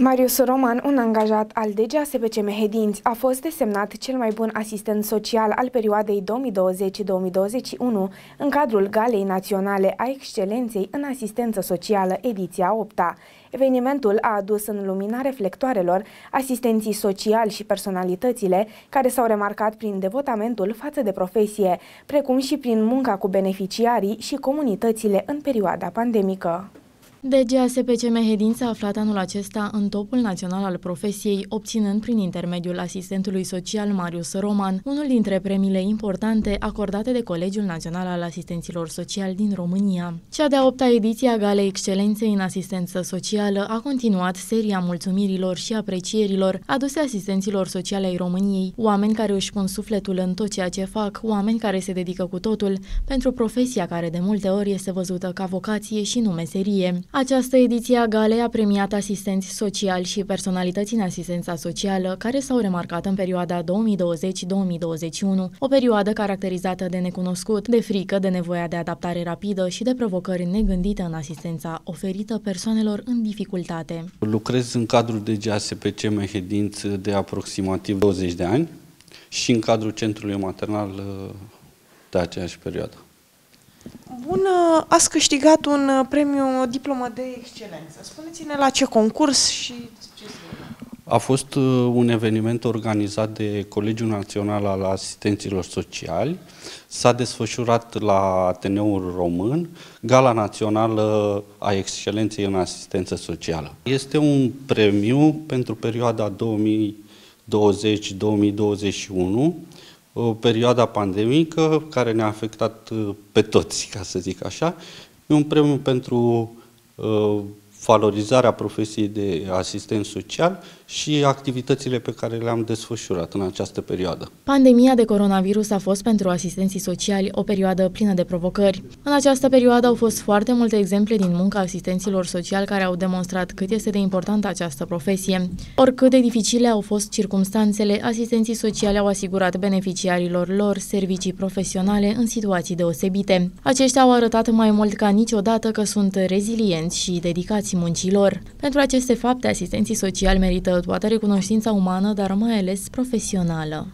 Marius Roman, un angajat al DGASPC Mehedinți, a fost desemnat cel mai bun asistent social al perioadei 2020-2021 în cadrul Galei Naționale a Excelenței în Asistență Socială, ediția 8 -a. Evenimentul a adus în lumina reflectoarelor asistenții sociali și personalitățile care s-au remarcat prin devotamentul față de profesie, precum și prin munca cu beneficiarii și comunitățile în perioada pandemică. DGASPC Mehedin s-a aflat anul acesta în topul național al profesiei, obținând prin intermediul asistentului social Marius Roman unul dintre premiile importante acordate de Colegiul Național al Asistenților Sociali din România. Cea de-a opta ediție a Galei Excelenței în Asistență Socială a continuat seria mulțumirilor și aprecierilor aduse asistenților sociale ai României, oameni care își pun sufletul în tot ceea ce fac, oameni care se dedică cu totul pentru profesia care de multe ori este văzută ca vocație și nu meserie. Această ediție a galei a premiat asistenți sociali și personalități în asistența socială care s-au remarcat în perioada 2020-2021, o perioadă caracterizată de necunoscut, de frică, de nevoia de adaptare rapidă și de provocări negândite în asistența oferită persoanelor în dificultate. Lucrez în cadrul GASPC Mehedinț de aproximativ 20 de ani și în cadrul Centrului Maternal uh, de aceeași perioadă bună, uh, ați câștigat un uh, premiu, o diplomă de excelență. Spuneți-ne la ce concurs și despre a fost uh, un eveniment organizat de Colegiul Național al Asistenților Sociali, s-a desfășurat la Ateneul Român, Gala Națională a Excelenței în Asistență Socială. Este un premiu pentru perioada 2020-2021 perioada pandemică care ne-a afectat uh, pe toți, ca să zic așa. E un premiu pentru uh, valorizarea profesiei de asistent social și activitățile pe care le-am desfășurat în această perioadă. Pandemia de coronavirus a fost pentru asistenții sociali o perioadă plină de provocări. În această perioadă au fost foarte multe exemple din munca asistenților sociali care au demonstrat cât este de importantă această profesie. Oricât de dificile au fost circumstanțele, asistenții sociali au asigurat beneficiarilor lor servicii profesionale în situații deosebite. Aceștia au arătat mai mult ca niciodată că sunt rezilienți și dedicați părinții muncilor. Pentru aceste fapte, asistenții sociali merită toată recunoștința umană, dar mai ales profesională.